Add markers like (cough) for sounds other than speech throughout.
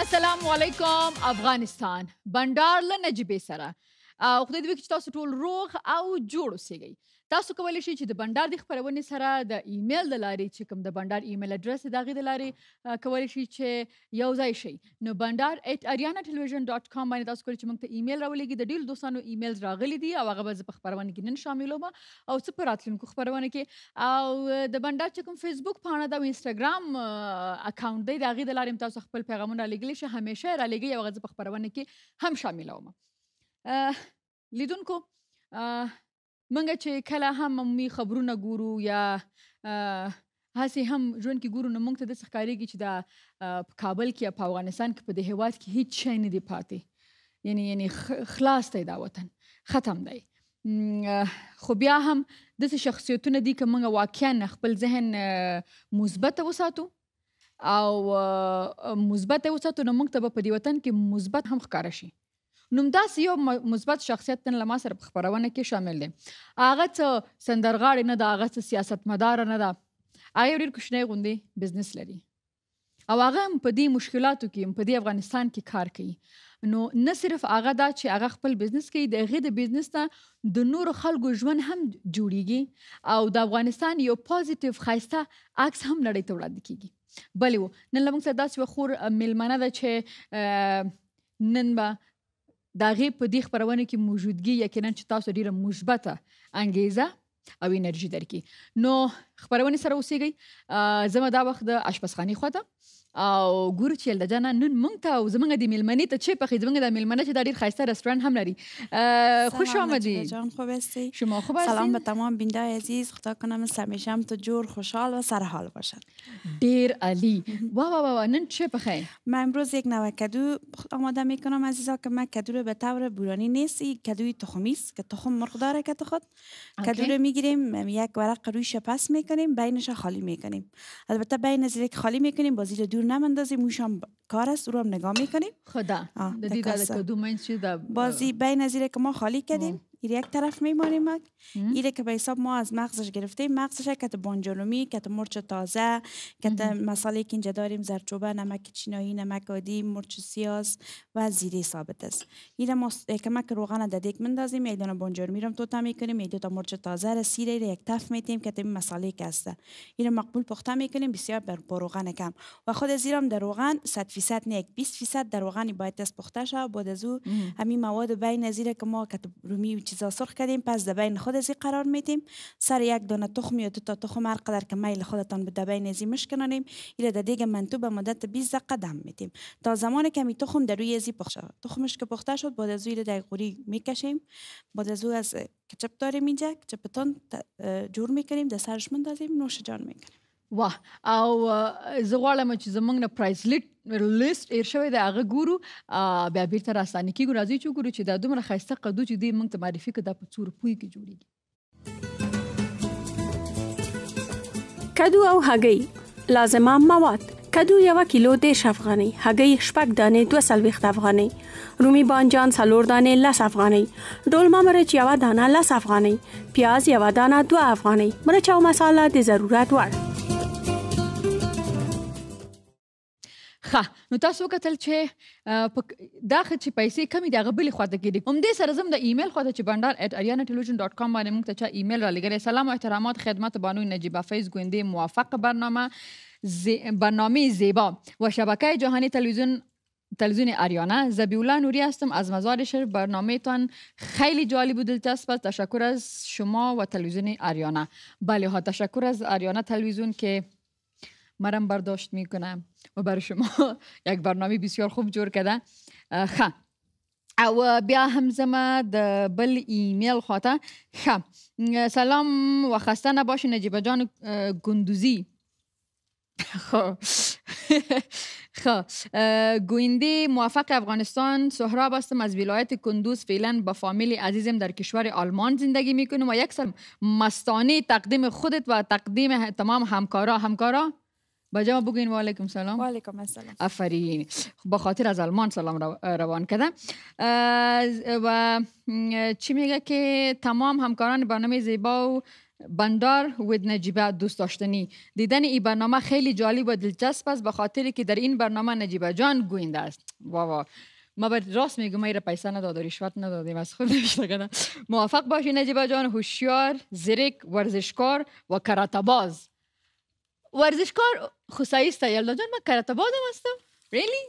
السلام علیکم افغانستان بندار له نجيبې سره خدای دې وکړي چې تاسو ټول روغ او جوړ اوسئ تاسو کولی شئ چې د بندر د خبرونې سره د ایمیل د لارې چې کوم د بندر ایمیل اډرس د غي د لارې کولی شئ چې یو ځای شئ نو bandar@ariana.television.com باندې تاسو کولی چې موږ ته ایمیل راولېږي د ډیل دوستانو ایمیل راغلي دي او هغه به په خبرونه کې نن شاملوم او څه پر راتلونکو خبرونه کې او د بندر چې کوم فیسبوک پاڼه دا او انستګرام اکاونټ دی د غي د لارې تاسو خپل پیغامونه لګلی شئ همیشه را لګي او هغه په خبرونه کې هم شاملوم لیدونکو منګه چې کله هم عمومي خبرونه ګورو یا هسې هم ژوند کې ګورو نو موږ ته داسې ښکارېږي چې دا په کابل کې یا په افغانستان کې په دې هیواد کې هیڅ شی نه دی پاتې یعنی یعنی خلاص دی دا وطن ختم دی خو بیا هم داسې شخصیتونه دي که موږ واقعا خپل ذهن مثبت وساتو او مثبت وساتو نو موږ ته به په دې وطن کې مثبت هم ښکاره شي نومداسې یو مثبت شخصیت نن لما سره خبرونه کې شامل دی هغه څه سندرغاړي نه دا هغه څه سیاستمدار نه دا هغه ډیر کوچنی غوندي بزنس لري او هغه په دې مشکلاتو کې په دې افغانستان کې کار کوي نو نه صرف هغه دا چې هغه خپل بزنس کوي د هغه د بزنس ته د نور خلکو ژوند هم جوړیږي او د افغانستان یو پوزټیو خاصه عکس هم نړۍ ته وړاندې کیږي بلې و نن لمونږ سره داسې خور ملمنه ده چې نن به دا غي په دې خبرونه کې موجودګي یقینا چې تاسو ډیره مثبته انګیزه او انرژي درکې نو خبرونه سره اوسېږئ زموږ دا وخت د آشپزخاني خواته او ګورو چې د جنا نن مونږ ته او زمونږ د میلمنې ته چې پخې زمونږ د میلمنې چې د ډیر خاصه رستوران هم لري خوش آمدید جان خوب هستی شما خوب سلام به تمام بینده عزیز خدا کنم سمیشم تو جور خوشحال و سرحال باشد دیر علی وا وا وا نن چه پخه من امروز یک نوع کدو آماده میکنم عزیزا که من کدو به طور بورانی نیست کدوی تخمی که تخم مرغ داره که تو خود کدو رو میگیریم یک ورق روی شپس میکنیم بینش خالی میکنیم البته بین از خالی میکنیم با دو دور نمندازیم میشم کار است رو هم نگاه میکنیم خدا دیده کدوم این چی بازی بین ازیره که ما خالی کردیم یعنی یک طرف میمانیم ایره که به حساب ما از مغزش گرفته مغزش کت بانجلومی کت مرچ تازه کت مساله که اینجا داریم زرچوبه نمک چینایی نمک عادی مرچ سیاس و زیره ثابت است ایره ما کمک روغن دیک مندازیم میدان بانجلومی رو تو میکنیم میدو تا مرچ تازه را سیره ایره یک تف میتیم که این مساله که است ایره مقبول پخته میکنیم بسیار بر روغن کم و خود زیرم در روغن 100 فیصد نه 20 فیصد در روغن باید پخته شه بعد از او همین مواد بین زیره که ما کت رومی چیزا سرخ کردیم پس دبین خود ازی قرار میدیم سر یک دونه تخم یا دو تا تخم هر قدر که میل خودتان به دبین ازی مشکنانیم ایره در دیگه منتو به مدت 20 قدم میدیم تا زمان که می تخم در روی ازی شد تخمش که پخته شد بعد از او در قوری میکشیم بعد از او از کچپ داریم اینجا کچپتان جور میکنیم در سرش مندازیم نوش جان میکنیم واه او زه غواړم چې زمونږ نه پرایس لیټ لیست ایر شوی د هغه ګورو بیا بیرته راستانه کیږو راځي چې ګورو چې دا دومره ښایسته قدو چې دی موږ ته معرفي کړه دا په څو روپیو کې جوړیږي کدو او هګۍ لازمه مواد کدو یو کیلو د شفغانی هګۍ شپږ دانې 200 افغانۍ رومي بانجان څلور دانې 10 افغانۍ ډولما مرچ یو دانه 10 افغانۍ پیاز یو دانه 2 افغانۍ مرچ او مساله د ضرورت وړ ښه نو تاسو کتل چې دا خ چې پیسې کمی دی غبل خواته کیږي هم دې سره زم د ایمیل خواته چې bandar@arianatelevision.com باندې موږ ته چا ایمیل را لګره سلام او احترامات خدمت بانو نجيبه فیض ګوندی موافق برنامه زی برنامه زیبا و شبکه جهانی تلویزیون تلویزیون آریانا زبیولا نوری هستم از مزار شهر برنامه تان خیلی جالب و دلچسب است تشکر از شما و تلویزیون آریانا بله ها تشکر از آریانا تلویزیون که مرم برداشت میکنم و برای شما (laughs) یک برنامه بسیار خوب جور کده خ خب. او بیا همزمه د بل ایمیل خواته خ خب. سلام و خسته نباشی نجیبه جان گندوزی (laughs) خب (laughs) خب گوینده موفق افغانستان سهراب هستم از ولایت کندوز فعلا با فامیل عزیزم در کشور آلمان زندگی میکنم و یک سر مستانه تقدیم خودت و تقدیم تمام همکارا همکارا با ما بگین و علیکم سلام و علیکم السلام آفرین خب، با خاطر از آلمان سلام روان کردم و چی میگه که تمام همکاران برنامه زیبا و بندار ود نجیبه دوست داشتنی دیدن این برنامه خیلی جالب و دلچسب است به خاطر که در این برنامه نجیبه جان گوینده است وا ما به راست میگم ایره پیسه و رشوت ندادیم از خود نمیشه موافق باشی نجیبه جان هوشیار زیرک ورزشکار و کراتباز ورزشکار خسایی است یلدا جان من کراته بازم هستم ریلی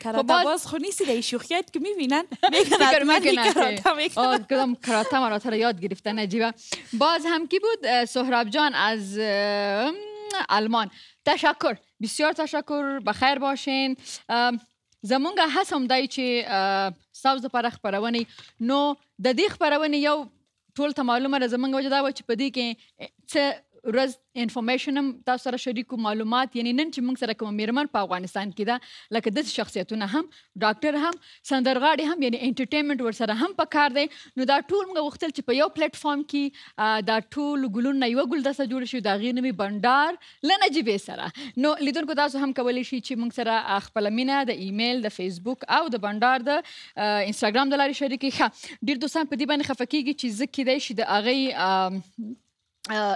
کراته باز خو نیستی در شوخیات که میبینن (laughs) میگن من کراته میکنم کدام کراته مراته را یاد گرفتن عجیبه باز هم کی بود سهراب جان از آلمان تشکر بسیار تشکر بخیر باشین زمونږه هڅه هم دی چې ستاسو لپاره خپرونې نو د دې خپرونې یو ټول ته معلومه ده زمونږ وجه دا وه چې په دې کې څه ورځ انفارمیشن هم تاسو سره شریکو معلومات یعنی نن چې موږ سره کوم میرمن په افغانستان کې ده لکه د شخصیتونه هم ډاکټر هم سندرغاړي هم یعنی انټرټینمنت ور سره هم پکار دی نو دا ټول موږ وختل چې په یو پلیټ فارم کې دا ټول ګلون نه یو ګل د سره جوړ شي دا غیر نوی بندار لنجيب سره نو لیدونکو تاسو هم کولی شي چې موږ سره خپل مینا د ایمیل د فیسبوک او د بندار د انستګرام د لارې شریکي ښه ډیر دوستان په دې باندې خفه کیږي چې زه کیدای شي د اغه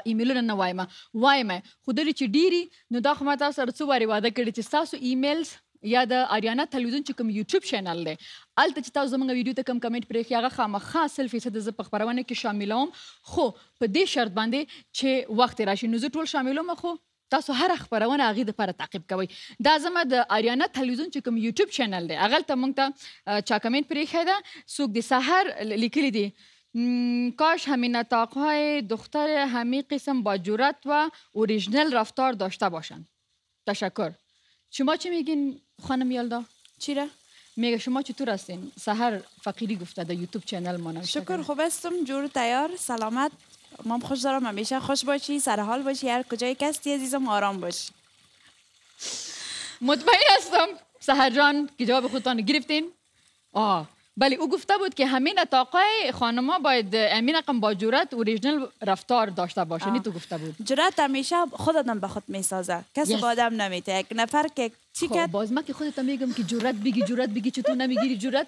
ایمیلونه نه وایمه وایمه خو درې چې ډیری نو دا خو ما تاسو سره څو واري وعده کړې چې تاسو ایمیلز یا د اریانا تلویزیون چې کوم یوټیوب چینل دی الته چې تاسو زموږ ویډیو ته کوم کمنټ پرې کیږي هغه خامخا سل فیصد ز په خبرونه کې شاملوم خو په دې شرط باندې چې وخت راشي نو زه ټول شاملوم خو تاسو هر خبرونه هغه د لپاره تعقیب کوئ دا زموږ د اریانا تلویزیون چې کوم یوټیوب چینل دی هغه ته مونږ ته چا کمنټ پرې کیږي څوک د سحر لیکلی دی کاش همین های دختر همه قسم با جورت و اوریجنل رفتار داشته باشن تشکر شما چی میگین خانم یلدا چیره میگه شما چطور هستین سهر فقیری گفته در یوتیوب چینل ما شکر خوب هستم جور تیار سلامت مام خوش دارم همیشه خوش باشی سرحال باشی هر کجای کستی عزیزم آرام باش مطمئن هستم سهر جان که جواب خودتان گرفتین آه بله او گفته بود که همین خانم خانما باید امین رقم با جرات اوریجنال رفتار داشته باشه نی تو گفته بود جرات همیشه هم به خود میسازه کسی با آدم نمیته یک نفر که چی خب، باز ما که خودت میگم که جرات بگی جرات بگی چطور نمیگیری جرات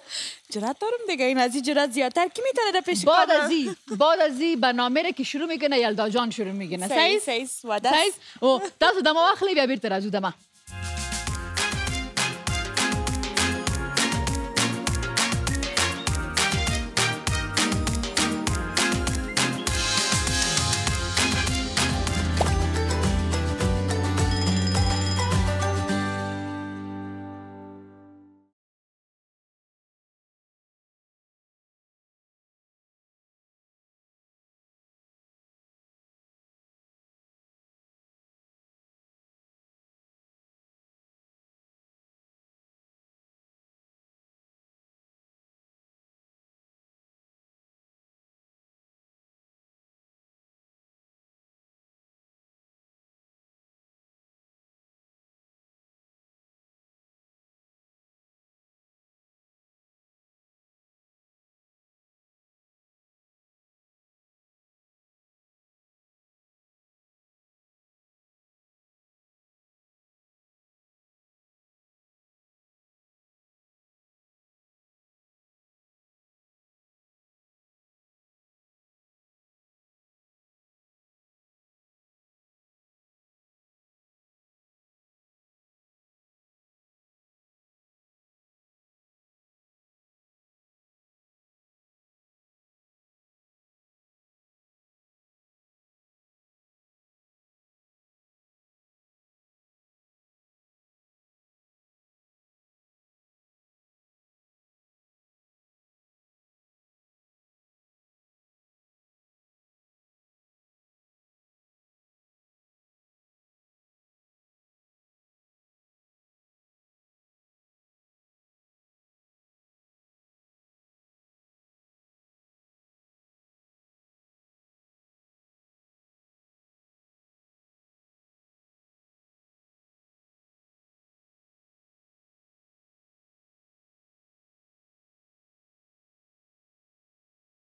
جرات دارم دیگه این از جرات زیادتر کی میتونه در پیش بعد از این بعد از این که شروع میکنه یلدا جان شروع میکنه سایز و دست سایز او دست دما بیا از دما